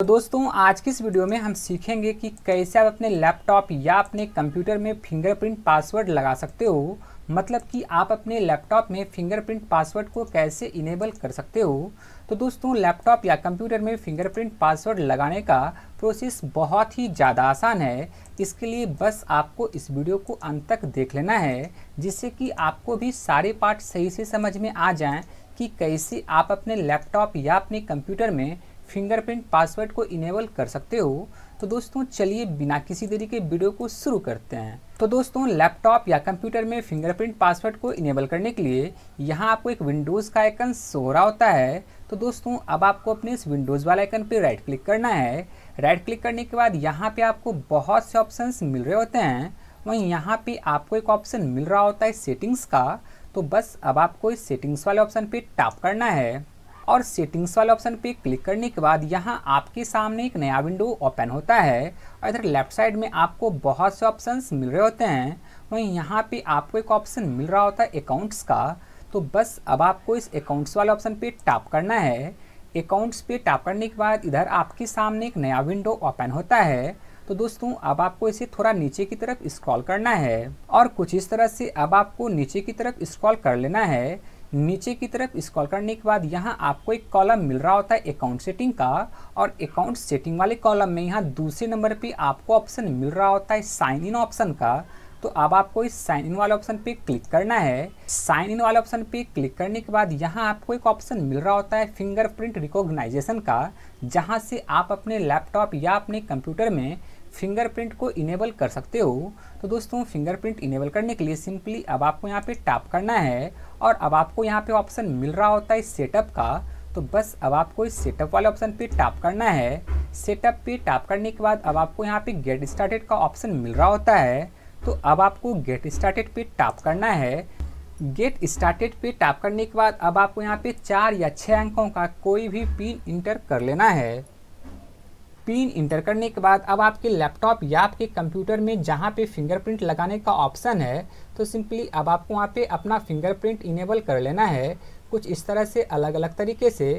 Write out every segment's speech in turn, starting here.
तो दोस्तों आज की इस वीडियो में हम सीखेंगे कि कैसे आप अपने लैपटॉप या अपने कंप्यूटर में फिंगरप्रिंट पासवर्ड लगा सकते हो मतलब कि आप अपने लैपटॉप में फिंगरप्रिंट पासवर्ड को कैसे इनेबल कर सकते हो तो दोस्तों लैपटॉप या कंप्यूटर में फिंगरप्रिंट पासवर्ड लगाने का प्रोसेस बहुत ही ज़्यादा आसान है इसके लिए बस आपको इस वीडियो को अंत तक देख लेना है जिससे कि आपको भी सारे पार्ट सही से समझ में आ जाएँ कि कैसे आप अपने लैपटॉप या अपने कंप्यूटर में फिंगरप्रिंट पासवर्ड को इनेबल कर सकते हो तो दोस्तों चलिए बिना किसी देरी के वीडियो को शुरू करते हैं तो दोस्तों लैपटॉप या कंप्यूटर में फिंगरप्रिंट पासवर्ड को इनेबल करने के लिए यहाँ आपको एक विंडोज़ का आइकन सो रहा होता है तो दोस्तों अब आपको अपने इस विंडोज़ वाले आइकन पर राइट क्लिक करना है राइट क्लिक करने के बाद यहाँ पर आपको बहुत से ऑप्शन मिल रहे होते हैं वहीं यहाँ पर आपको एक ऑप्शन मिल रहा होता है सेटिंग्स का तो बस अब आपको इस सेटिंग्स वाले ऑप्शन पर टाप करना है और सेटिंग्स वाले ऑप्शन पे क्लिक करने के बाद यहाँ आपके सामने एक नया विंडो ओपन होता है और इधर लेफ्ट साइड में आपको बहुत से ऑप्शंस मिल रहे होते हैं वहीं तो यहाँ पे आपको एक ऑप्शन मिल रहा होता है अकाउंट्स का तो बस अब आपको इस अकाउंट्स वाले ऑप्शन पे टैप करना है अकाउंट्स पे टैप करने के बाद इधर आपके सामने एक नया विंडो ओपन होता है तो दोस्तों अब आपको इसे थोड़ा नीचे की तरफ स्क्रॉल करना है और कुछ इस तरह से अब आपको नीचे की तरफ स्क्रॉल कर लेना है नीचे की तरफ स्कॉल करने के बाद यहाँ आपको एक कॉलम मिल रहा होता है अकाउंट सेटिंग का और अकाउंट सेटिंग वाले कॉलम में यहाँ दूसरे नंबर पे आपको ऑप्शन मिल रहा होता है साइन इन ऑप्शन का तो अब आपको इस साइन इन वाले ऑप्शन पे क्लिक करना है साइन इन वाले ऑप्शन पे क्लिक करने के बाद यहाँ आपको एक ऑप्शन मिल रहा होता है फिंगरप्रिंट रिकॉग्नाइजेशन का जहाँ से आप अपने लैपटॉप या अपने कंप्यूटर में फिंगरप्रिंट को इनेबल कर सकते हो तो दोस्तों फिंगरप्रिंट इनेबल करने के लिए सिंपली अब आपको यहाँ पे टैप करना है और अब आपको यहाँ पे ऑप्शन मिल रहा होता है सेटअप का तो बस अब आपको इस सेटअप वाले ऑप्शन पे टैप करना है सेटअप पे टैप करने के बाद अब आपको यहाँ पे गेट स्टार्टेड का ऑप्शन मिल रहा होता है तो अब आपको गेट स्टार्टेड पे टैप करना है गेट स्टार्टेड पे टैप करने के बाद अब आपको यहाँ पे चार या छः अंकों का कोई भी पिन इंटर कर लेना है पिन इंटर करने के बाद अब आपके लैपटॉप या आपके कंप्यूटर में जहाँ पे फिंगरप्रिंट लगाने का ऑप्शन है तो सिंपली अब आपको वहाँ पे अपना फिंगरप्रिंट इनेबल कर लेना है कुछ इस तरह से अलग अलग तरीके से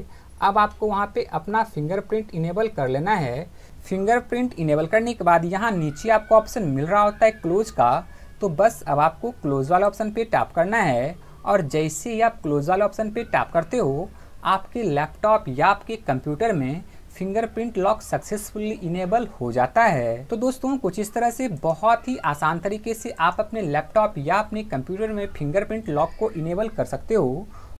अब आपको वहाँ पे अपना फिंगरप्रिंट इनेबल कर लेना है फिंगरप्रिंट इनेबल करने के बाद यहाँ नीचे आपको ऑप्शन मिल रहा होता है क्लोज का तो बस अब आपको क्लोज वाला ऑप्शन पर टैप करना है और जैसे ही आप क्लोज वाले ऑप्शन पर टैप करते हो आपके लैपटॉप या आपके कंप्यूटर में फिंगरप्रिंट लॉक सक्सेसफुली इनेबल हो जाता है तो दोस्तों कुछ इस तरह से बहुत ही आसान तरीके से आप अपने लैपटॉप या अपने कंप्यूटर में फिंगरप्रिंट लॉक को इनेबल कर सकते हो